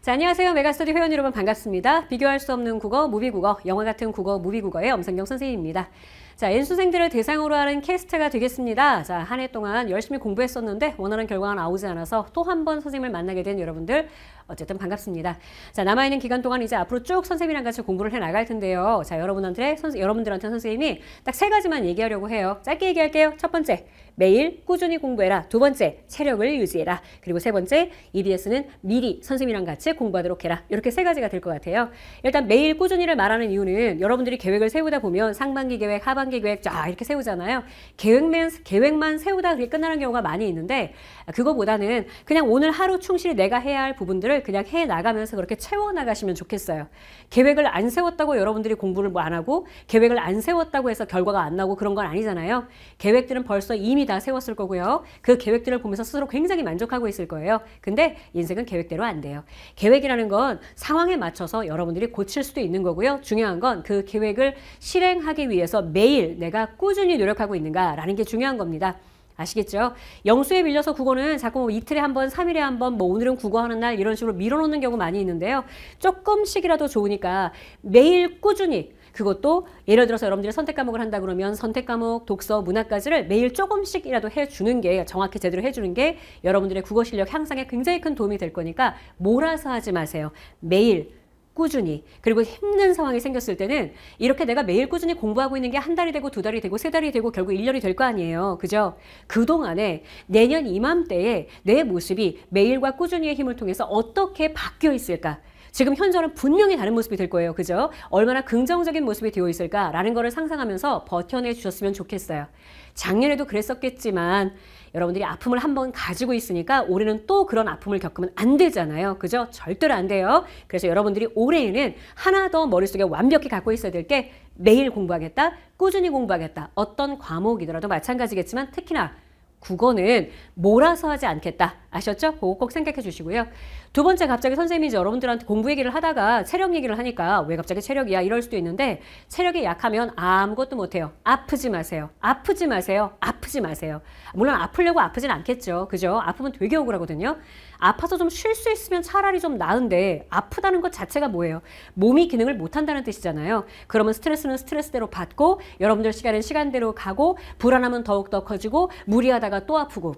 자, 안녕하세요. 메가스터디 회원 여러분 반갑습니다. 비교할 수 없는 국어, 무비국어, 영화 같은 국어, 무비국어의 엄성경 선생님입니다. 자, N수생들을 대상으로 하는 캐스트가 되겠습니다. 자, 한 해 동안 열심히 공부했었는데 원하는 결과가 나오지 않아서 또 한 번 선생님을 만나게 된 여러분들 어쨌든 반갑습니다. 자, 남아있는 기간 동안 이제 앞으로 쭉 선생님이랑 같이 공부를 해 나갈 텐데요. 자, 여러분한테 선, 여러분들한테 선생님이 딱 세 가지만 얘기하려고 해요. 짧게 얘기할게요. 첫 번째, 매일 꾸준히 공부해라. 두 번째, 체력을 유지해라. 그리고 세 번째, EBS는 미리 선생님이랑 같이 공부하도록 해라. 이렇게 세 가지가 될 것 같아요. 일단 매일 꾸준히를 말하는 이유는 여러분들이 계획을 세우다 보면 상반기 계획, 하반 5단계 획쫙 이렇게 세우잖아요. 계획만, 계획만 세우다 그게 끝나는 경우가 많이 있는데 그거보다는 그냥 오늘 하루 충실히 내가 해야 할 부분들을 그냥 해 나가면서 그렇게 채워나가시면 좋겠어요. 계획을 안 세웠다고 여러분들이 공부를 뭐 안 하고 계획을 안 세웠다고 해서 결과가 안 나고 그런 건 아니잖아요. 계획들은 벌써 이미 다 세웠을 거고요. 그 계획들을 보면서 스스로 굉장히 만족하고 있을 거예요. 근데 인생은 계획대로 안 돼요. 계획이라는 건 상황에 맞춰서 여러분들이 고칠 수도 있는 거고요. 중요한 건 그 계획을 실행하기 위해서 매일 매일 내가 꾸준히 노력하고 있는가라는 게 중요한 겁니다. 아시겠죠? 영수에 밀려서 국어는 자꾸 뭐 이틀에 한 번, 삼일에 한 번, 뭐 오늘은 국어 하는 날 이런 식으로 밀어놓는 경우 많이 있는데요. 조금씩이라도 좋으니까 매일 꾸준히 그것도 예를 들어서 여러분들이 선택 과목을 한다 그러면 선택 과목, 독서, 문학까지를 매일 조금씩이라도 해주는 게 정확히 제대로 해주는 게 여러분들의 국어 실력 향상에 굉장히 큰 도움이 될 거니까 몰아서 하지 마세요. 매일 꾸준히 그리고 힘든 상황이 생겼을 때는 이렇게 내가 매일 꾸준히 공부하고 있는 게 한 달이 되고 두 달이 되고 세 달이 되고 결국 1년이 될 거 아니에요. 그죠? 그동안에 내년 이맘때에 내 모습이 매일과 꾸준히의 힘을 통해서 어떻게 바뀌어 있을까? 지금 현저는 분명히 다른 모습이 될 거예요. 그죠? 얼마나 긍정적인 모습이 되어 있을까라는 거를 상상하면서 버텨내 주셨으면 좋겠어요. 작년에도 그랬었겠지만 여러분들이 아픔을 한번 가지고 있으니까 올해는 또 그런 아픔을 겪으면 안 되잖아요. 그죠? 절대로 안 돼요. 그래서 여러분들이 올해에는 하나 더 머릿속에 완벽히 갖고 있어야 될 게 매일 공부하겠다, 꾸준히 공부하겠다. 어떤 과목이더라도 마찬가지겠지만 특히나 국어는 몰아서 하지 않겠다. 아셨죠? 그거 꼭 생각해 주시고요. 두 번째 갑자기 선생님이 여러분들한테 공부 얘기를 하다가 체력 얘기를 하니까 왜 갑자기 체력이야 이럴 수도 있는데 체력이 약하면 아무것도 못해요. 아프지 마세요. 아프지 마세요. 아프지 마세요. 물론 아플려고 아프진 않겠죠. 그죠? 아프면 되게 억울하거든요. 아파서 좀 쉴 수 있으면 차라리 좀 나은데 아프다는 것 자체가 뭐예요? 몸이 기능을 못한다는 뜻이잖아요. 그러면 스트레스는 스트레스대로 받고 여러분들 시간은 시간대로 가고 불안하면 더욱더 커지고 무리하다 하다가 또 아프고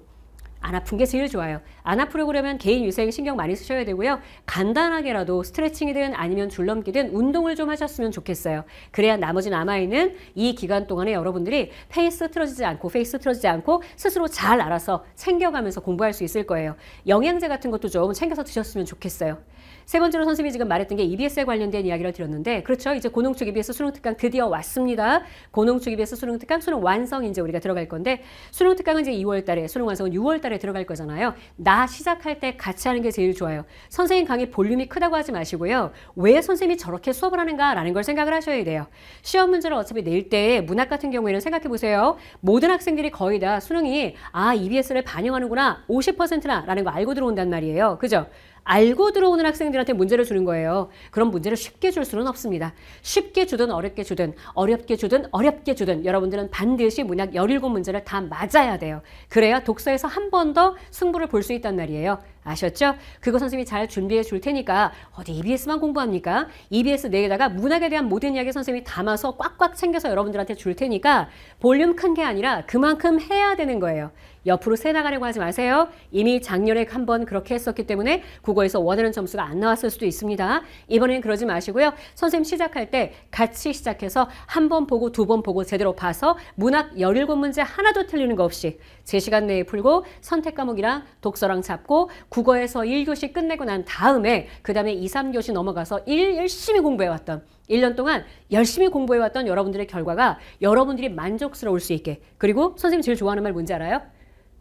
안 아픈 게 제일 좋아요. 안 아프려고 그러면 개인 위생 신경 많이 쓰셔야 되고요. 간단하게라도 스트레칭이든 아니면 줄넘기든 운동을 좀 하셨으면 좋겠어요. 그래야 나머지 남아있는 이 기간 동안에 여러분들이 페이스 틀어지지 않고 페이스 틀어지지 않고 스스로 잘 알아서 챙겨가면서 공부할 수 있을 거예요. 영양제 같은 것도 좀 챙겨서 드셨으면 좋겠어요. 세 번째로 선생님이 지금 말했던 게 EBS에 관련된 이야기를 드렸는데 그렇죠. 이제 고농축 EBS 수능 특강 드디어 왔습니다. 고농축 EBS 수능 특강 수능 완성 이제 우리가 들어갈 건데 수능 특강은 이제 2월 달에 수능 완성은 6월 달에 들어갈 거잖아요. 나 시작할 때 같이 하는 게 제일 좋아요. 선생님 강의 볼륨이 크다고 하지 마시고요. 왜 선생님이 저렇게 수업을 하는가라는 걸 생각을 하셔야 돼요. 시험 문제를 어차피 낼 때 문학 같은 경우에는 생각해 보세요. 모든 학생들이 거의 다 수능이 아 EBS를 반영하는구나 50%나 라는 거 알고 들어온단 말이에요. 그죠? 알고 들어오는 학생들한테 문제를 주는 거예요. 그런 문제를 쉽게 줄 수는 없습니다. 쉽게 주든 어렵게 주든 어렵게 주든 어렵게 주든 여러분들은 반드시 문학 17문제를 다 맞아야 돼요. 그래야 독서에서 한 번 더 승부를 볼 수 있단 말이에요. 아셨죠? 그거 선생님이 잘 준비해 줄 테니까 어디 EBS만 공부합니까? EBS 내에다가 문학에 대한 모든 이야기 선생님이 담아서 꽉꽉 챙겨서 여러분들한테 줄 테니까 볼륨 큰 게 아니라 그만큼 해야 되는 거예요. 옆으로 새 나가려고 하지 마세요. 이미 작년에 한 번 그렇게 했었기 때문에 국어에서 원하는 점수가 안 나왔을 수도 있습니다. 이번엔 그러지 마시고요. 선생님 시작할 때 같이 시작해서 한 번 보고 두 번 보고 제대로 봐서 문학 17문제 하나도 틀리는 거 없이 제 시간 내에 풀고 선택 과목이랑 독서랑 잡고 국어에서 1교시 끝내고 난 다음에 그 다음에 2, 3교시 넘어가서 일 열심히 공부해왔던 1년 동안 열심히 공부해왔던 여러분들의 결과가 여러분들이 만족스러울 수 있게 그리고 선생님 제일 좋아하는 말 뭔지 알아요?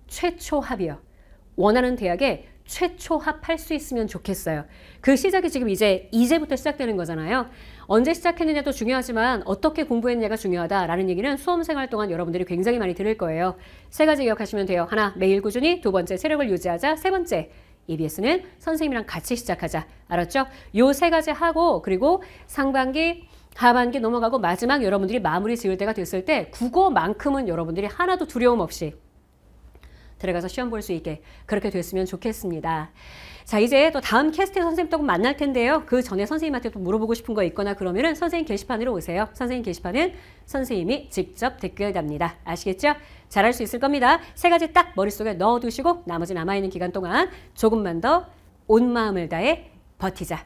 최초 합의요. 원하는 대학에 최초 합할 수 있으면 좋겠어요. 그 시작이 지금 이제 이제부터 시작되는 거잖아요. 언제 시작했느냐도 중요하지만 어떻게 공부했느냐가 중요하다라는 얘기는 수험생활 동안 여러분들이 굉장히 많이 들을 거예요. 세 가지 기억하시면 돼요. 하나, 매일 꾸준히. 두 번째, 세력을 유지하자. 세 번째, EBS는 선생님이랑 같이 시작하자. 알았죠? 요 세 가지 하고 그리고 상반기 하반기 넘어가고 마지막 여러분들이 마무리 지을 때가 됐을 때 국어만큼은 여러분들이 하나도 두려움 없이 들어가서 시험 볼 수 있게 그렇게 됐으면 좋겠습니다. 자 이제 또 다음 캐스팅 선생님 또 만날 텐데요. 그 전에 선생님한테 또 물어보고 싶은 거 있거나 그러면은 선생님 게시판으로 오세요. 선생님 게시판은 선생님이 직접 댓글 답니다. 아시겠죠? 잘할 수 있을 겁니다. 세 가지 딱 머릿속에 넣어두시고 나머지 남아있는 기간 동안 조금만 더 온 마음을 다해 버티자.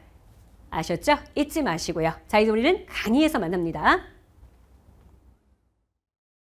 아셨죠? 잊지 마시고요. 자, 이제 우리는 강의에서 만납니다.